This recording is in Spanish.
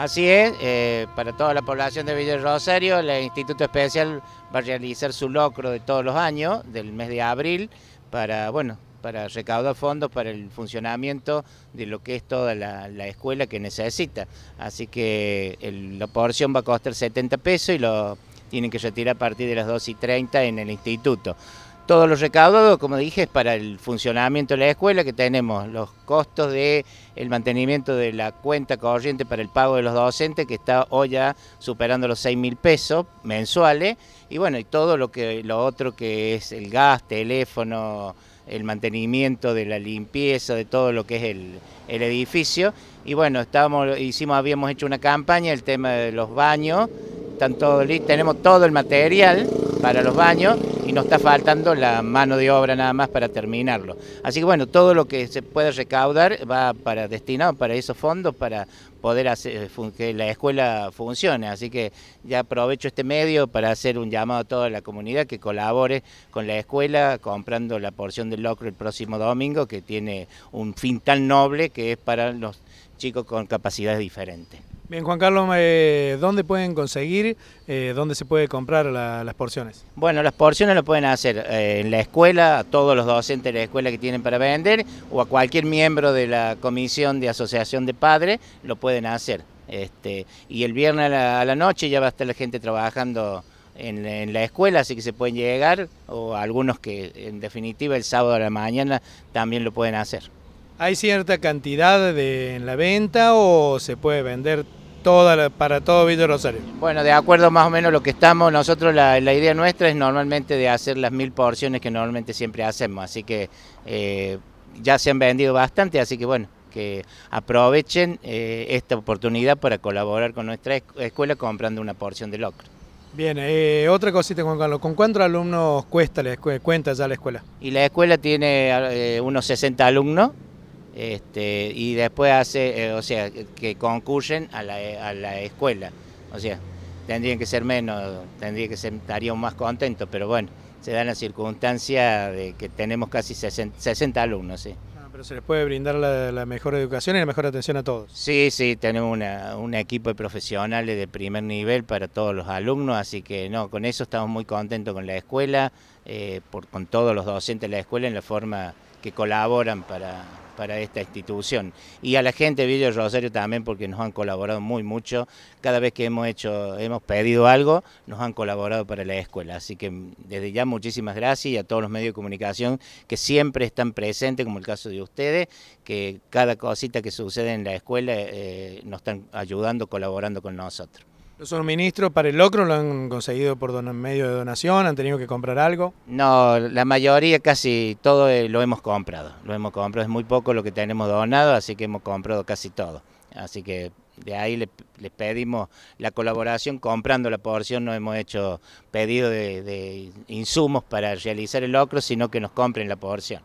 Así es, eh, para toda la población de Villa Rosario, el Instituto Especial va a realizar su locro de todos los años, del mes de abril, para, bueno, para recaudar fondos para el funcionamiento de lo que es toda la, escuela que necesita. Así que la porción va a costar 70 pesos y lo tienen que retirar a partir de las 2 y 30 en el instituto. Todos los recaudados, como dije, es para el funcionamiento de la escuela, que tenemos los costos de mantenimiento de la cuenta corriente para el pago de los docentes, que está hoy ya superando los 6 mil pesos mensuales, y bueno, y todo lo, que, lo otro que es el gas, teléfono, el mantenimiento de la limpieza, de todo lo que es el, edificio. Y bueno, estábamos, hicimos, habíamos hecho una campaña, el tema de los baños, están todos listos, tenemos todo el material para los baños y nos está faltando la mano de obra nada más para terminarlo. Así que bueno, todo lo que se puede recaudar va para destinado para esos fondos para poder hacer eh, que la escuela funcione. Así que ya aprovecho este medio para hacer un llamado a toda la comunidad que colabore con la escuela comprando la porción del locro el próximo domingo que tiene un fin tan noble que es para los chicos con capacidades diferentes. Bien, Juan Carlos, eh, ¿dónde pueden conseguir, eh, dónde se puede comprar las porciones? Bueno, las porciones lo pueden hacer eh, en la escuela, a todos los docentes de la escuela que tienen para vender, o a cualquier miembro de la comisión de asociación de padres, lo pueden hacer. Este, y el viernes a la, noche ya va a estar la gente trabajando en, la escuela, así que se pueden llegar, o algunos que en definitiva el sábado a la mañana también lo pueden hacer. ¿Hay cierta cantidad de, en la venta o se puede vender toda para todo Villa Rosario? Bueno, de acuerdo más o menos lo que estamos, nosotros la, idea nuestra es normalmente de hacer las mil porciones que normalmente siempre hacemos, así que eh, ya se han vendido bastante, así que bueno, que aprovechen eh, esta oportunidad para colaborar con nuestra escuela comprando una porción de locro. Bien, eh, otra cosita, Juan Carlos, ¿con cuántos alumnos cuesta la cuenta ya la escuela? Y la escuela tiene eh, unos 60 alumnos, este, y después hace, eh, o sea, que concurren a la, a la escuela. O sea, tendrían que ser menos, tendría que ser, estaríamos más contentos, pero bueno, se da la circunstancia de que tenemos casi 60, alumnos, sí. Ah, pero se les puede brindar la, mejor educación y la mejor atención a todos. Sí, sí, tenemos un equipo de profesionales de primer nivel para todos los alumnos, así que no, con eso estamos muy contentos con la escuela, eh, por, con todos los docentes de la escuela en la forma que colaboran para, para esta institución. Y a la gente de Villa Rosario también, porque nos han colaborado muy mucho. Cada vez que hemos hecho, hemos pedido algo, nos han colaborado para la escuela. Así que desde ya muchísimas gracias y a todos los medios de comunicación que siempre están presentes, como el caso de ustedes, que cada cosita que sucede en la escuela eh, nos están ayudando, colaborando con nosotros. ¿Los suministros para el locro lo han conseguido por medio de donación? ¿Han tenido que comprar algo? No, la mayoría, casi todo eh, lo hemos comprado. Lo hemos comprado, es muy poco lo que tenemos donado, así que hemos comprado casi todo. Así que de ahí les pedimos la colaboración, comprando la porción, no hemos hecho pedido de, insumos para realizar el locro, sino que nos compren la porción.